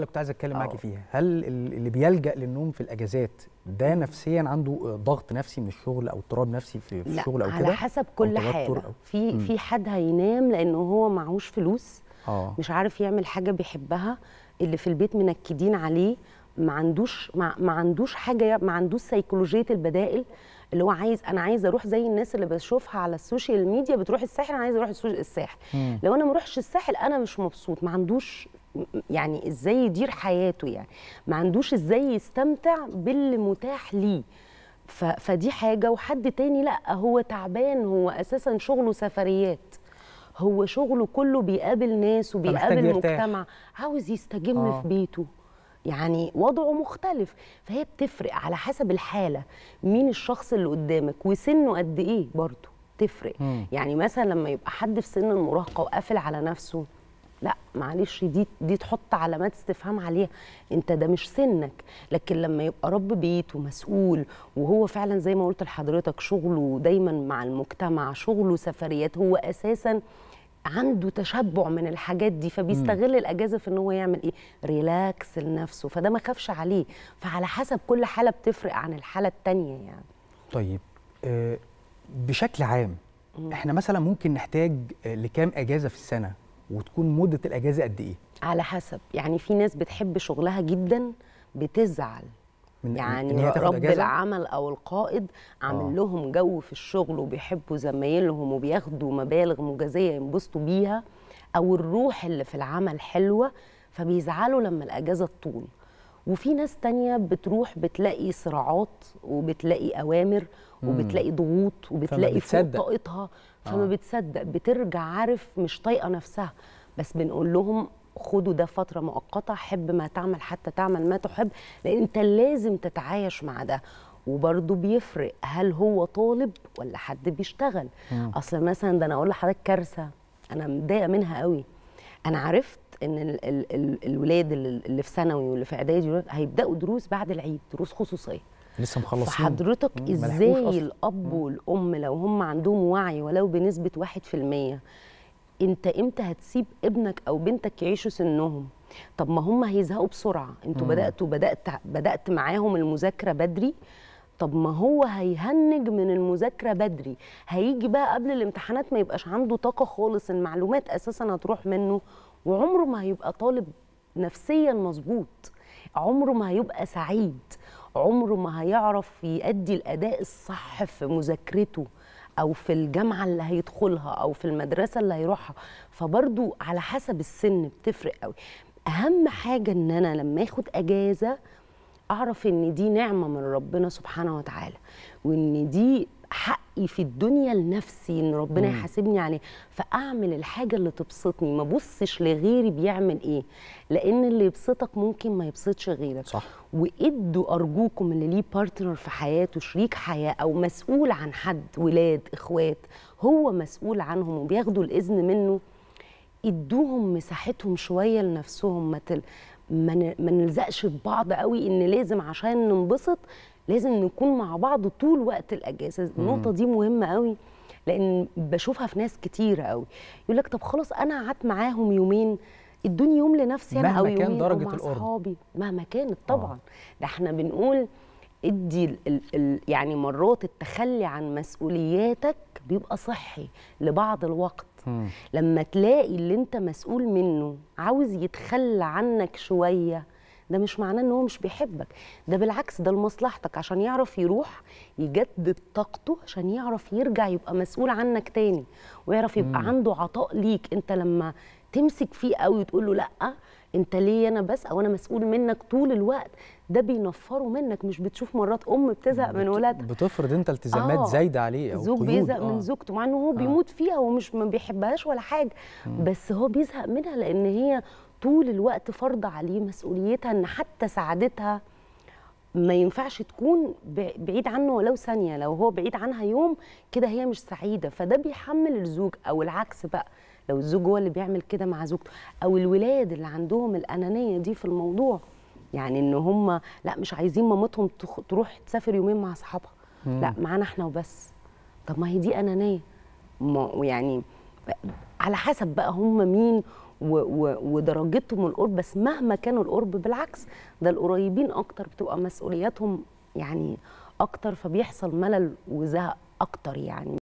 اللي كنت عايز اتكلم معاكي آه. فيها هل اللي بيلجا للنوم في الاجازات ده نفسيا عنده ضغط نفسي من الشغل او اضطراب نفسي في لا الشغل او كده على حسب كل حاجه في في حد هينام لانه هو معهوش فلوس آه. مش عارف يعمل حاجه بيحبها اللي في البيت منكدين عليه ما عندوش ما, ما عندوش حاجه ما عندوش سيكولوجيه البدائل اللي هو عايز انا عايز اروح زي الناس اللي بشوفها على السوشيال ميديا بتروح الساحل انا عايز اروح الساحل مم. لو انا ما اروحش الساحل انا مش مبسوط ما عندوش يعني ازاي يدير حياته يعني ما عندوش ازاي يستمتع باللي متاح ليه فدي حاجه وحد تاني لا هو تعبان هو اساسا شغله سفريات هو شغله كله بيقابل ناس وبيقابل مجتمع عاوز يستجم آه. في بيته يعني وضعه مختلف فهي بتفرق على حسب الحاله مين الشخص اللي قدامك وسنه قد ايه برضه تفرق مم. يعني مثلا لما يبقى حد في سن المراهقه وقافل على نفسه لا معلش دي دي تحط علامات استفهام عليها انت ده مش سنك لكن لما يبقى رب بيت ومسؤول وهو فعلا زي ما قلت لحضرتك شغله دايما مع المجتمع شغله سفريات هو اساسا عنده تشبع من الحاجات دي فبيستغل الاجازه في ان هو يعمل ايه ريلاكس لنفسه فده ما خافش عليه فعلى حسب كل حاله بتفرق عن الحاله الثانيه يعني طيب آه، بشكل عام احنا مثلا ممكن نحتاج لكام اجازه في السنه وتكون مده الاجازه قد ايه على حسب يعني في ناس بتحب شغلها جدا بتزعل من يعني من رب أجازة؟ العمل او القائد عامل آه. لهم جو في الشغل وبيحبوا زمايلهم وبياخدوا مبالغ مجازيه ينبسطوا بيها او الروح اللي في العمل حلوه فبيزعلوا لما الاجازه تطول وفي ناس تانية بتروح بتلاقي صراعات وبتلاقي أوامر وبتلاقي ضغوط وبتلاقي فوق طاقتها فما آه. بتصدق بترجع عارف مش طايقة نفسها بس بنقول لهم خدوا ده فترة مؤقتة حب ما تعمل حتى تعمل ما تحب لأن أنت لازم تتعايش مع ده وبرضه بيفرق هل هو طالب ولا حد بيشتغل مم. أصل مثلا ده أنا أقول لحضرتك كارثة أنا مضايقة منها قوي أنا عرفت ان ال ال الولاد اللي في ثانوي واللي في اعدادي هيبداوا دروس بعد العيد دروس خصوصيه لسه مخلصين فحضرتك ازاي الاب والام لو هم عندهم وعي ولو بنسبه 1% انت امتى هتسيب ابنك او بنتك يعيشوا سنهم طب ما هم هيزهقوا بسرعه انتوا بداتوا بدات بدات معاهم المذاكره بدري طب ما هو هيهنج من المذاكره بدري هيجي بقى قبل الامتحانات ما يبقاش عنده طاقه خالص المعلومات اساسا هتروح منه وعمره ما هيبقى طالب نفسيا مظبوط عمره ما هيبقى سعيد عمره ما هيعرف يأدي الأداء الصح في مذاكرته أو في الجامعة اللي هيدخلها أو في المدرسة اللي هيروحها فبرضو على حسب السن بتفرق قوي أهم حاجة إن أنا لما أخد أجازة أعرف إن دي نعمة من ربنا سبحانه وتعالى وإن دي حق حقي في الدنيا لنفسي ان ربنا يحاسبني عليه فاعمل الحاجه اللي تبسطني ما بصش لغيري بيعمل ايه لان اللي يبسطك ممكن ما يبسطش غيرك صح وادوا ارجوكم اللي ليه بارتنر في حياته شريك حياه او مسؤول عن حد ولاد اخوات هو مسؤول عنهم وبياخدوا الاذن منه ادوهم مساحتهم شويه لنفسهم ما تل... ما نلزقش في بعض قوي ان لازم عشان ننبسط لازم نكون مع بعض طول وقت الاجازه النقطه دي مهمه قوي لان بشوفها في ناس كتيره قوي يقول لك طب خلاص انا قعدت معاهم يومين ادوني يوم لنفسي انا او يومين كان درجه مع اصحابي مهما كانت طبعا آه. ده احنا بنقول ادي الـ الـ يعني مرات التخلي عن مسؤولياتك بيبقى صحي لبعض الوقت مم. لما تلاقي اللي انت مسؤول منه عاوز يتخلى عنك شويه ده مش معناه ان هو مش بيحبك ده بالعكس ده لمصلحتك عشان يعرف يروح يجدد طاقته عشان يعرف يرجع يبقى مسؤول عنك تاني ويعرف يبقى مم. عنده عطاء ليك انت لما تمسك فيه قوي وتقول له لا انت ليه انا بس او انا مسؤول منك طول الوقت ده بينفره منك مش بتشوف مرات ام بتزهق من ولادها بتفرض انت التزامات آه زايده عليه او زوج بيزهق آه من زوجته مع انه هو آه بيموت فيها ومش ما بيحبهاش ولا حاجه مم. بس هو بيزهق منها لان هي طول الوقت فرض عليه مسؤوليتها ان حتى سعادتها ما ينفعش تكون بعيد عنه ولو ثانيه لو هو بعيد عنها يوم كده هي مش سعيده فده بيحمل الزوج او العكس بقى لو الزوج هو اللي بيعمل كده مع زوجته او الولاد اللي عندهم الانانيه دي في الموضوع يعني ان هم لا مش عايزين مامتهم تروح تسافر يومين مع اصحابها لا معانا احنا وبس طب ما هي دي انانيه يعني على حسب بقى هم مين ودرجتهم القرب بس مهما كانوا القرب بالعكس ده القريبين اكتر بتبقى مسؤولياتهم يعني اكتر فبيحصل ملل وزهق اكتر يعني